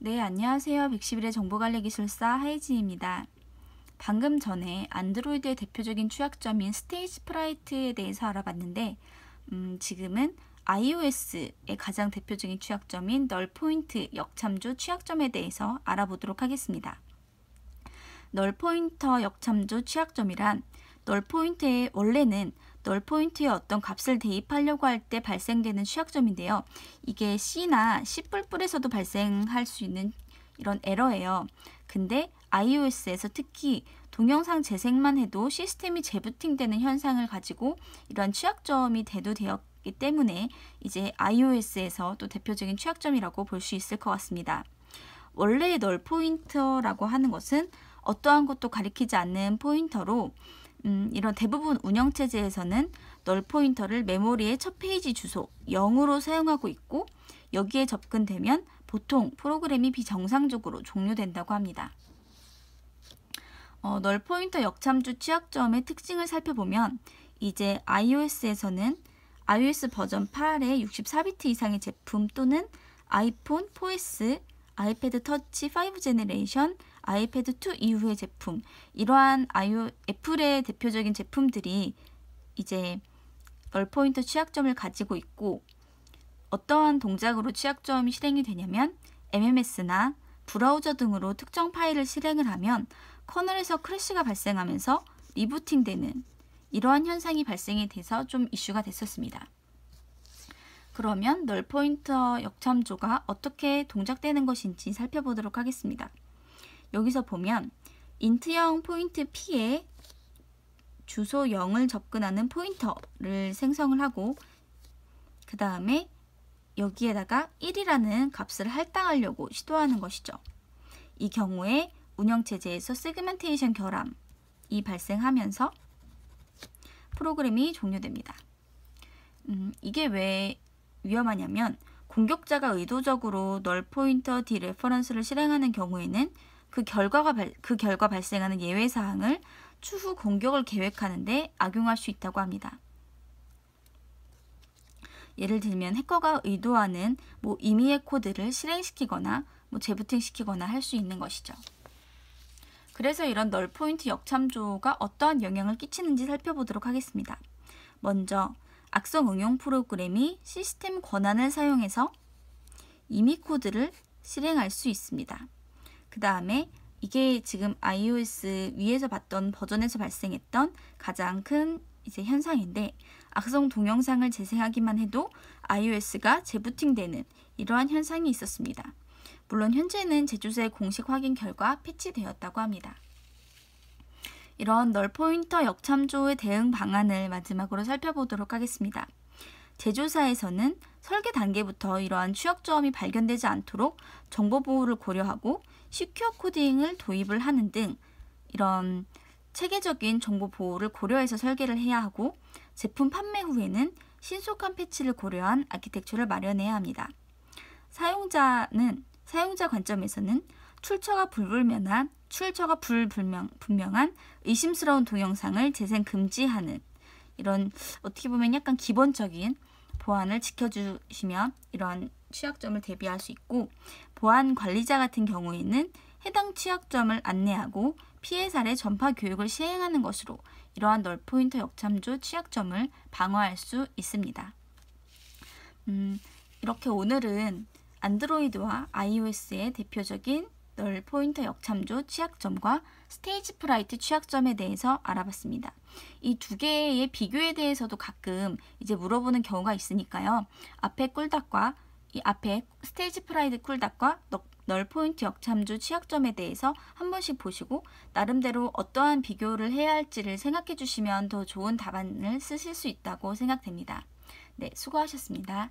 네, 안녕하세요. 111의 정보관리 기술사 하이진입니다 방금 전에 안드로이드의 대표적인 취약점인 스테이지 프라이트에 대해서 알아봤는데 음, 지금은 iOS의 가장 대표적인 취약점인 널 포인트 역참조 취약점에 대해서 알아보도록 하겠습니다. 널 포인터 역참조 취약점이란 널 포인트의 원래는 널 포인트에 어떤 값을 대입하려고 할 때 발생되는 취약점인데요. 이게 C나 C++ 에서도 발생할 수 있는 이런 에러예요. 근데 iOS에서 특히 동영상 재생만 해도 시스템이 재부팅되는 현상을 가지고 이러한 취약점이 대두되었기 때문에 이제 iOS에서 또 대표적인 취약점이라고 볼 수 있을 것 같습니다. 원래의 널 포인터라고 하는 것은 어떠한 것도 가리키지 않는 포인터로 음, 이런 대부분 운영체제에서는 널 포인터를 메모리의 첫 페이지 주소 0으로 사용하고 있고 여기에 접근되면 보통 프로그램이 비정상적으로 종료된다고 합니다. 어, 널 포인터 역참주 취약점의 특징을 살펴보면 이제 iOS에서는 iOS 버전 8의 64비트 이상의 제품 또는 아이폰 4S, 아이패드 터치 5 제네레이션, 아이패드 2 이후의 제품 이러한 아이오, 애플의 대표적인 제품들이 이제 널포인터 취약점을 가지고 있고 어떠한 동작으로 취약점이 실행이 되냐면 MMS나 브라우저 등으로 특정 파일을 실행을 하면 커널에서 크래시가 발생하면서 리부팅되는 이러한 현상이 발생이 돼서 좀 이슈가 됐었습니다. 그러면 널 포인터 역참조가 어떻게 동작되는 것인지 살펴보도록 하겠습니다. 여기서 보면 인트형 포인트 P에 주소 0을 접근하는 포인터를 생성을 하고 그 다음에 여기에다가 1이라는 값을 할당하려고 시도하는 것이죠. 이 경우에 운영체제에서 세그멘테이션 결함이 발생하면서 프로그램이 종료됩니다. 음, 이게 왜 위험하냐면 공격자가 의도적으로 널 포인터 디레퍼런스를 실행하는 경우에는 그 결과가 발, 그 결과 발생하는 예외 사항을 추후 공격을 계획하는데 악용할 수 있다고 합니다. 예를 들면 해커가 의도하는 뭐 임의의 코드를 실행시키거나 뭐 재부팅시키거나 할 수 있는 것이죠. 그래서 이런 널 포인트 역참조가 어떠한 영향을 끼치는지 살펴보도록 하겠습니다. 먼저 악성 응용 프로그램이 시스템 권한을 사용해서 임의 코드를 실행할 수 있습니다. 그 다음에 이게 지금 iOS 위에서 봤던 버전에서 발생했던 가장 큰 이제 현상인데 악성 동영상을 재생하기만 해도 iOS가 재부팅되는 이러한 현상이 있었습니다. 물론 현재는 제조사의 공식 확인 결과 패치되었다고 합니다. 이런 널 포인터 역참조의 대응 방안을 마지막으로 살펴보도록 하겠습니다. 제조사에서는 설계 단계부터 이러한 취약점이 발견되지 않도록 정보 보호를 고려하고 시큐어 코딩을 도입을 하는 등 이런 체계적인 정보 보호를 고려해서 설계를 해야 하고 제품 판매 후에는 신속한 패치를 고려한 아키텍처를 마련해야 합니다. 사용자는 사용자 관점에서는 출처가 불분명한 출처가 불분명 분명한 의심스러운 동영상을 재생 금지하는 이런 어떻게 보면 약간 기본적인 보안을 지켜주시면 이러한 취약점을 대비할 수 있고 보안 관리자 같은 경우에는 해당 취약점을 안내하고 피해 사례 전파 교육을 시행하는 것으로 이러한 널포인터 역참조 취약점을 방어할 수 있습니다. 음, 이렇게 오늘은 안드로이드와 iOS의 대표적인 널포인트 역참조 취약점과 스테이지 프라이트 취약점에 대해서 알아봤습니다. 이 두 개의 비교에 대해서도 가끔 이제 물어보는 경우가 있으니까요. 앞에 꿀닭과 이 앞에 스테이지 프라이드 꿀닭과 널 포인트 역참조 취약점에 대해서 한 번씩 보시고 나름대로 어떠한 비교를 해야 할지를 생각해 주시면 더 좋은 답안을 쓰실 수 있다고 생각됩니다. 네, 수고하셨습니다.